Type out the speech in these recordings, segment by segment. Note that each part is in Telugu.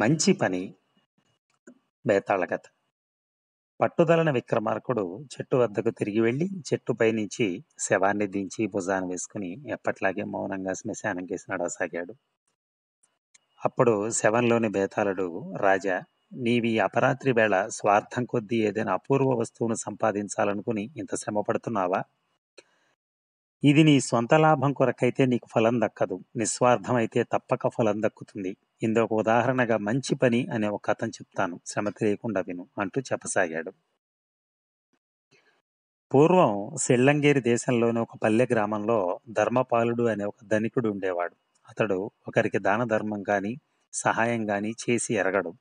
మంచి పని బేతాళ కథ పట్టుదలన విక్రమార్కుడు చెట్టు వద్దకు తిరిగి వెళ్ళి చెట్టుపై నుంచి శవాన్ని దించి భుజాన్ని వేసుకుని ఎప్పట్లాగే మౌనంగా శ్మశానం కేసి నడవసాగాడు అప్పుడు శవంలోని బేతాళుడు రాజా నీవి అపరాత్రి వేళ స్వార్థం కొద్దీ ఏదైనా అపూర్వ వస్తువును సంపాదించాలనుకుని ఇంత శ్రమ పడుతున్నావా ఇది నీ సొంత లాభం కొరకైతే నీకు ఫలం దక్కదు నిస్వార్థమైతే తప్పక ఫలం దక్కుతుంది ఇందుకు ఉదాహరణగా మంచి పని అనే ఒక కథను చెప్తాను శ్రమ తెలియకుండా విను అంటూ చెప్పసాగాడు పూర్వం సెల్లంగేరి దేశంలోని ఒక పల్లె గ్రామంలో ధర్మపాలుడు అనే ఒక ధనికుడు ఉండేవాడు అతడు ఒకరికి దాన ధర్మం కానీ సహాయం కానీ చేసి ఎరగడు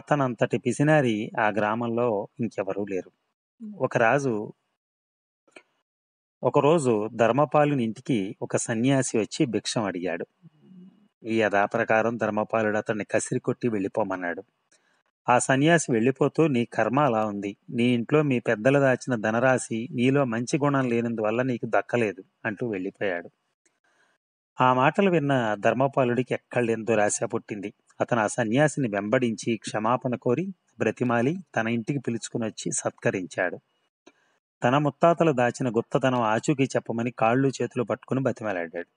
అతనంతటి పిసినారి ఆ గ్రామంలో ఇంకెవరూ లేరు ఒక రాజు ఒకరోజు ధర్మపాలుని ఇంటికి ఒక సన్యాసి వచ్చి భిక్షం అడిగాడు ఈ ప్రకారం ధర్మపాలుడు అతన్ని కసిరి కొట్టి వెళ్ళిపోమన్నాడు ఆ సన్యాసి వెళ్ళిపోతూ నీ కర్మ అలా ఉంది నీ ఇంట్లో మీ పెద్దలు దాచిన ధనరాశి నీలో మంచి గుణం లేనందువల్ల నీకు దక్కలేదు అంటూ వెళ్ళిపోయాడు ఆ మాటలు విన్న ధర్మపాలుడికి ఎక్కడలేని రాశ పుట్టింది అతను ఆ సన్యాసిని వెంబడించి క్షమాపణ కోరి బ్రతిమాలి తన ఇంటికి పిలుచుకుని వచ్చి సత్కరించాడు తన ముత్తాతలు దాచిన గుప్తతనం ఆచూకీ చెప్పమని కాళ్ళు చేతులు పట్టుకుని బతిమలాడాడు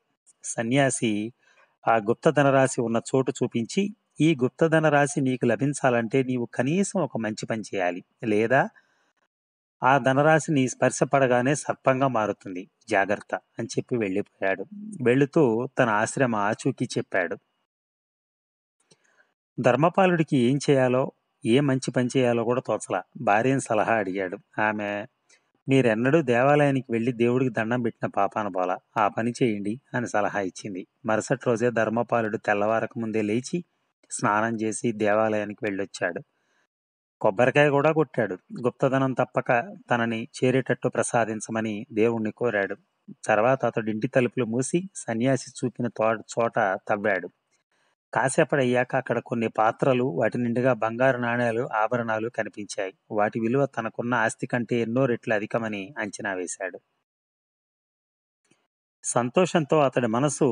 సన్యాసి ఆ గుప్తధన రాశి ఉన్న చోటు చూపించి ఈ గుప్తధన రాశి నీకు లభించాలంటే నీవు కనీసం ఒక మంచి పని చేయాలి లేదా ఆ ధనరాశి నీ స్పర్శ పడగానే సర్పంగా మారుతుంది జాగ్రత్త అని చెప్పి వెళ్ళిపోయాడు వెళుతూ తన ఆశ్రమ ఆచూకీ చెప్పాడు ధర్మపాలుడికి ఏం చేయాలో ఏ మంచి పని చేయాలో కూడా తోచల భార్యను సలహా అడిగాడు ఆమె మీరెన్నడూ దేవాలయానికి వెళ్లి దేవుడికి దండం పెట్టిన పాపాన పోల ఆ పని చేయండి అని సలహా ఇచ్చింది మరుసటి రోజే ధర్మపాలుడు తెల్లవారక ముందే లేచి స్నానం చేసి దేవాలయానికి వెళ్ళొచ్చాడు కొబ్బరికాయ కూడా కొట్టాడు గుప్తధనం తప్పక తనని చేరేటట్టు ప్రసాదించమని దేవుణ్ణి కోరాడు తర్వాత అతడు ఇంటి తలుపులు మూసి సన్యాసి చూపిన తోట చోట తవ్వాడు కాసేపడయ్యాక అక్కడ కొన్ని పాత్రలు వాటి నిండుగా బంగారు నాణేలు ఆభరణాలు కనిపించాయి వాటి విలువ తనకున్న ఆస్తి కంటే ఎన్నో రెట్లు అధికమని అంచనా వేశాడు సంతోషంతో అతడి మనసు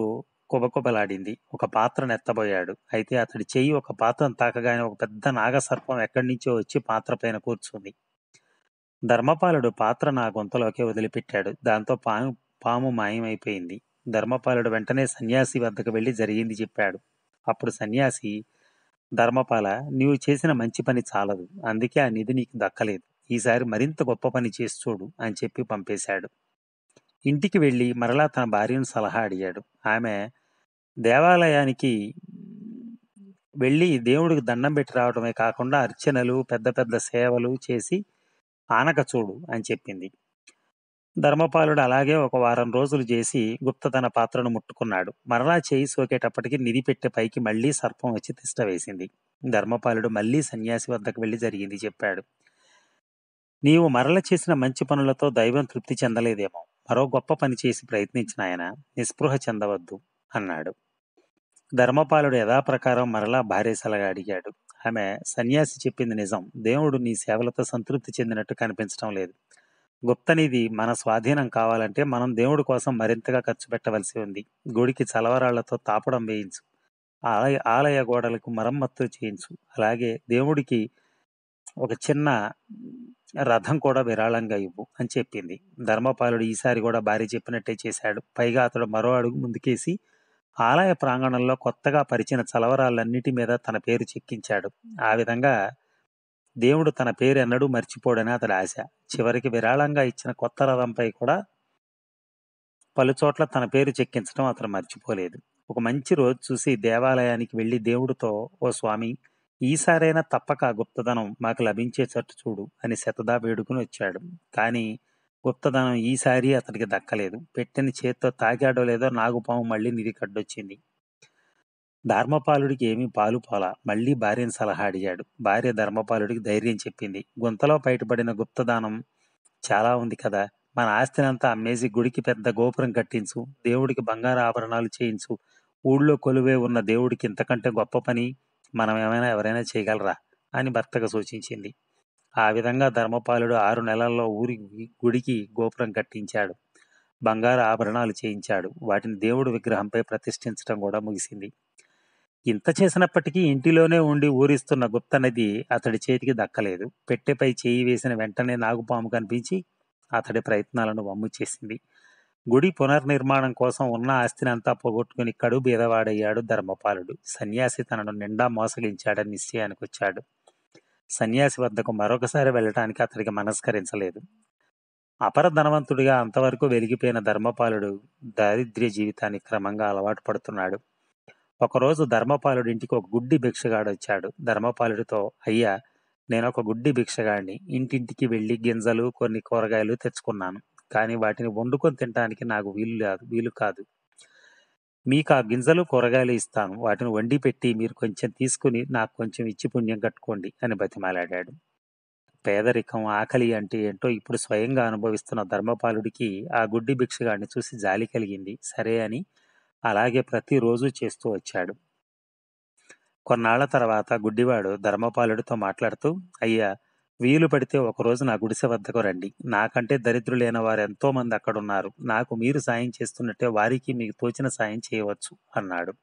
కుబకుబలాడింది ఒక పాత్రను ఎత్తబోయాడు అయితే అతడి చెయ్యి ఒక పాత్రను తాకగానే ఒక పెద్ద నాగసర్పం ఎక్కడి నుంచో వచ్చి పాత్ర పైన కూర్చుంది ధర్మపాలుడు పాత్ర నా గొంతలోకే వదిలిపెట్టాడు దాంతో పాము పాము మాయమైపోయింది ధర్మపాలుడు వెంటనే సన్యాసి వద్దకు వెళ్ళి జరిగింది చెప్పాడు అప్పుడు సన్యాసి ధర్మపాల నీవు చేసిన మంచి పని చాలదు అందుకే ఆ నిధి నీకు దక్కలేదు ఈసారి మరింత గొప్ప పని చేసి చూడు అని చెప్పి పంపేశాడు ఇంటికి వెళ్ళి మరలా తన భార్యను సలహా అడిగాడు ఆమె దేవాలయానికి వెళ్ళి దేవుడికి దండం పెట్టి రావడమే కాకుండా అర్చనలు పెద్ద పెద్ద సేవలు చేసి ఆనక చూడు అని చెప్పింది ధర్మపాలుడు అలాగే ఒక వారం రోజులు చేసి గుప్త తన పాత్రను ముట్టుకున్నాడు మరలా చేయి సోకేటప్పటికి నిధి పెట్టే పైకి మళ్లీ సర్పం వచ్చి తిష్ట వేసింది ధర్మపాలుడు మళ్లీ సన్యాసి వద్దకు వెళ్లి జరిగింది చెప్పాడు నీవు మరల చేసిన మంచి పనులతో దైవం తృప్తి చెందలేదేమో మరో గొప్ప పని చేసి ప్రయత్నించిన ఆయన నిస్పృహ చెందవద్దు అన్నాడు ధర్మపాలుడు యథాప్రకారం మరలా సలగా అడిగాడు ఆమె సన్యాసి చెప్పింది నిజం దేవుడు నీ సేవలతో సంతృప్తి చెందినట్టు కనిపించడం లేదు గుప్తనిధి మన స్వాధీనం కావాలంటే మనం దేవుడి కోసం మరింతగా ఖర్చు పెట్టవలసి ఉంది గుడికి చలవరాళ్లతో తాపడం వేయించు ఆలయ ఆలయ గోడలకు మరమ్మత్తు చేయించు అలాగే దేవుడికి ఒక చిన్న రథం కూడా విరాళంగా ఇవ్వు అని చెప్పింది ధర్మపాలుడు ఈసారి కూడా భార్య చెప్పినట్టే చేశాడు పైగా అతడు మరో అడుగు ముందుకేసి ఆలయ ప్రాంగణంలో కొత్తగా పరిచిన చలవరాలన్నిటి మీద తన పేరు చెక్కించాడు ఆ విధంగా దేవుడు తన పేరు ఎన్నడూ మర్చిపోడని అతడి ఆశ చివరికి విరాళంగా ఇచ్చిన కొత్త రథంపై కూడా పలుచోట్ల తన పేరు చెక్కించడం అతను మర్చిపోలేదు ఒక మంచి రోజు చూసి దేవాలయానికి వెళ్ళి దేవుడితో ఓ స్వామి ఈసారైనా తప్పక గుప్తధనం మాకు లభించేటట్టు చూడు అని శతదా వేడుకుని వచ్చాడు కానీ గుప్తధనం ఈసారి అతనికి దక్కలేదు పెట్టిన చేత్తో తాగాడో లేదో నాగుపాము మళ్ళీ నిధి కడ్డొచ్చింది ధర్మపాలుడికి ఏమి పాలు పోలా మళ్లీ భార్యను సలహా అడిగాడు భార్య ధర్మపాలుడికి ధైర్యం చెప్పింది గుంతలో బయటపడిన గుప్తదానం చాలా ఉంది కదా మన ఆస్తినంతా అమ్మేసి గుడికి పెద్ద గోపురం కట్టించు దేవుడికి బంగారు ఆభరణాలు చేయించు ఊళ్ళో కొలువే ఉన్న దేవుడికి ఇంతకంటే గొప్ప పని మనం ఏమైనా ఎవరైనా చేయగలరా అని భర్తగా సూచించింది ఆ విధంగా ధర్మపాలుడు ఆరు నెలల్లో ఊరి గుడికి గోపురం కట్టించాడు బంగారు ఆభరణాలు చేయించాడు వాటిని దేవుడు విగ్రహంపై ప్రతిష్ఠించడం కూడా ముగిసింది ఇంత చేసినప్పటికీ ఇంటిలోనే ఉండి ఊరిస్తున్న గుప్తనది అతడి చేతికి దక్కలేదు పెట్టెపై చేయి వేసిన వెంటనే నాగుపాము కనిపించి అతడి ప్రయత్నాలను వమ్ము చేసింది గుడి పునర్నిర్మాణం కోసం ఉన్న ఆస్తిని అంతా పోగొట్టుకుని కడు బీదవాడయ్యాడు ధర్మపాలుడు సన్యాసి తనను నిండా మోసగించాడని నిశ్చయానికి వచ్చాడు సన్యాసి వద్దకు మరొకసారి వెళ్ళటానికి అతడికి మనస్కరించలేదు అపర ధనవంతుడిగా అంతవరకు వెలిగిపోయిన ధర్మపాలుడు దారిద్ర్య జీవితాన్ని క్రమంగా అలవాటు పడుతున్నాడు ఒకరోజు ధర్మపాలుడి ఇంటికి ఒక గుడ్డి భిక్షగాడు వచ్చాడు ధర్మపాలుడితో అయ్యా నేను ఒక గుడ్డి భిక్షగాడిని ఇంటింటికి వెళ్ళి గింజలు కొన్ని కూరగాయలు తెచ్చుకున్నాను కానీ వాటిని వండుకొని తినడానికి నాకు వీలు కాదు వీలు కాదు మీకు ఆ గింజలు కూరగాయలు ఇస్తాను వాటిని వండి పెట్టి మీరు కొంచెం తీసుకుని నాకు కొంచెం ఇచ్చి పుణ్యం కట్టుకోండి అని బతిమాలాడాడు పేదరికం ఆకలి అంటే ఏంటో ఇప్పుడు స్వయంగా అనుభవిస్తున్న ధర్మపాలుడికి ఆ గుడ్డి భిక్షగాడిని చూసి జాలి కలిగింది సరే అని అలాగే ప్రతిరోజు చేస్తూ వచ్చాడు కొన్నాళ్ల తర్వాత గుడ్డివాడు ధర్మపాలుడితో మాట్లాడుతూ అయ్యా వీలు పడితే ఒకరోజు నా గుడిసె వద్దకు రండి నాకంటే దరిద్రులైన వారు ఎంతోమంది అక్కడున్నారు నాకు మీరు సాయం చేస్తున్నట్టే వారికి మీకు తోచిన సాయం చేయవచ్చు అన్నాడు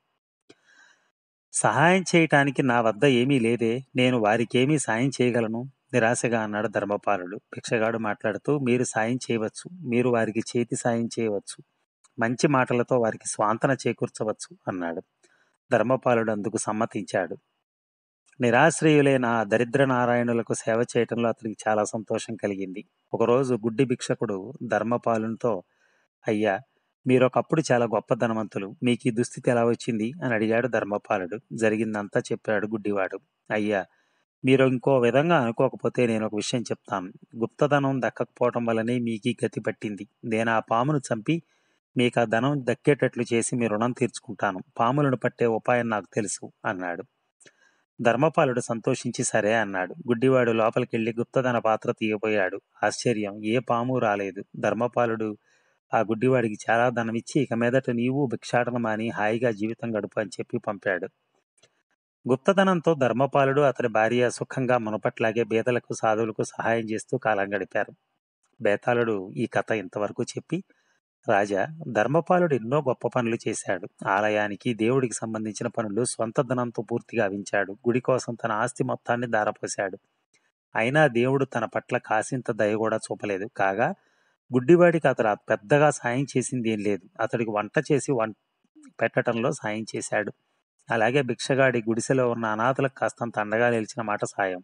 సహాయం చేయటానికి నా వద్ద ఏమీ లేదే నేను వారికేమీ సాయం చేయగలను నిరాశగా అన్నాడు ధర్మపాలుడు భిక్షగాడు మాట్లాడుతూ మీరు సాయం చేయవచ్చు మీరు వారికి చేతి సాయం చేయవచ్చు మంచి మాటలతో వారికి స్వాంతన చేకూర్చవచ్చు అన్నాడు ధర్మపాలుడు అందుకు సమ్మతించాడు నిరాశ్రయులైన దరిద్ర నారాయణులకు సేవ చేయటంలో అతనికి చాలా సంతోషం కలిగింది ఒకరోజు గుడ్డి భిక్షకుడు ధర్మపాలునితో అయ్యా మీరొకప్పుడు చాలా గొప్ప ధనవంతులు మీకు ఈ దుస్థితి ఎలా వచ్చింది అని అడిగాడు ధర్మపాలుడు జరిగిందంతా చెప్పాడు గుడ్డివాడు అయ్యా మీరు ఇంకో విధంగా అనుకోకపోతే నేను ఒక విషయం చెప్తాను గుప్తధనం దక్కకపోవటం వల్లనే మీకు గతి పట్టింది నేను ఆ పామును చంపి మీకు ఆ ధనం దక్కేటట్లు చేసి మీ రుణం తీర్చుకుంటాను పాములను పట్టే ఉపాయం నాకు తెలుసు అన్నాడు ధర్మపాలుడు సంతోషించి సరే అన్నాడు గుడ్డివాడు లోపలికెళ్ళి గుప్తధన పాత్ర తీయబోయాడు ఆశ్చర్యం ఏ పాము రాలేదు ధర్మపాలుడు ఆ గుడ్డివాడికి చాలా ధనమిచ్చి ఇక మీదట నీవు మాని హాయిగా జీవితం గడుపు అని చెప్పి పంపాడు గుప్తధనంతో ధర్మపాలుడు అతని భార్య సుఖంగా మునపట్లాగే బేదలకు సాధువులకు సహాయం చేస్తూ కాలం గడిపారు బేతాళుడు ఈ కథ ఇంతవరకు చెప్పి రాజా ధర్మపాలుడు ఎన్నో గొప్ప పనులు చేశాడు ఆలయానికి దేవుడికి సంబంధించిన పనులు స్వంత ధనంతో పూర్తిగా అవించాడు గుడి కోసం తన ఆస్తి మొత్తాన్ని దారపోశాడు అయినా దేవుడు తన పట్ల కాసింత దయ కూడా చూపలేదు కాగా గుడ్డివాడికి అతడు పెద్దగా సాయం చేసింది ఏం లేదు అతడికి వంట చేసి వంట పెట్టడంలో సాయం చేశాడు అలాగే భిక్షగాడి గుడిసెలో ఉన్న అనాథలకు కాస్తంత అండగా నిలిచిన మాట సాయం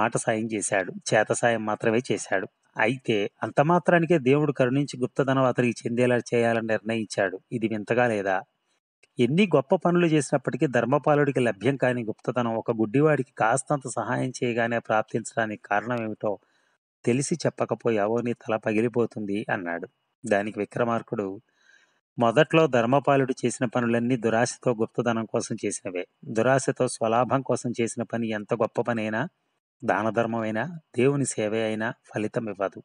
మాట సాయం చేశాడు చేత సాయం మాత్రమే చేశాడు అయితే అంతమాత్రానికే దేవుడు కరుణించి గుప్తధనం అతనికి చెందేలా చేయాలని నిర్ణయించాడు ఇది వింతగా లేదా ఎన్ని గొప్ప పనులు చేసినప్పటికీ ధర్మపాలుడికి లభ్యం కాని గుప్తధనం ఒక గుడ్డివాడికి కాస్తంత సహాయం చేయగానే ప్రాప్తించడానికి కారణం ఏమిటో తెలిసి చెప్పకపోయావో నీ తల పగిలిపోతుంది అన్నాడు దానికి విక్రమార్కుడు మొదట్లో ధర్మపాలుడు చేసిన పనులన్నీ దురాశతో గుప్తధనం కోసం చేసినవే దురాశతో స్వలాభం కోసం చేసిన పని ఎంత గొప్ప పనైనా దాన ధర్మమైనా దేవుని సేవే అయినా ఫలితం ఇవ్వదు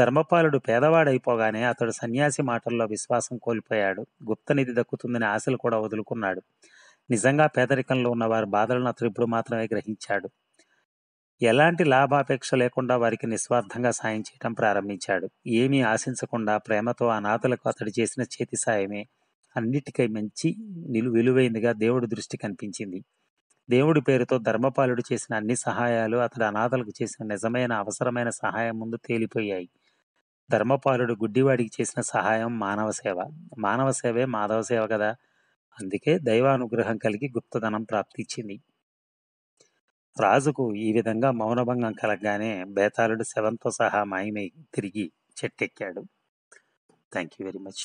ధర్మపాలుడు పేదవాడైపోగానే అతడు సన్యాసి మాటల్లో విశ్వాసం కోల్పోయాడు గుప్తనిధి దక్కుతుందని ఆశలు కూడా వదులుకున్నాడు నిజంగా పేదరికంలో ఉన్న వారి బాధలను అతడు ఇప్పుడు మాత్రమే గ్రహించాడు ఎలాంటి లాభాపేక్ష లేకుండా వారికి నిస్వార్థంగా సాయం చేయటం ప్రారంభించాడు ఏమీ ఆశించకుండా ప్రేమతో అనాథలకు అతడు చేసిన చేతి సాయమే అన్నిటికై మంచి నిలు విలువైందిగా దేవుడి దృష్టి కనిపించింది దేవుడి పేరుతో ధర్మపాలుడు చేసిన అన్ని సహాయాలు అతడు అనాథలకు చేసిన నిజమైన అవసరమైన సహాయం ముందు తేలిపోయాయి ధర్మపాలుడు గుడ్డివాడికి చేసిన సహాయం మానవ సేవ మానవ సేవే మాధవ సేవ కదా అందుకే దైవానుగ్రహం కలిగి గుప్తధనం ప్రాప్తిచ్చింది రాజుకు ఈ విధంగా మౌనభంగం కలగగానే బేతాళుడు శవంతో సహా మాయమై తిరిగి చెట్టెక్కాడు థ్యాంక్ యూ వెరీ మచ్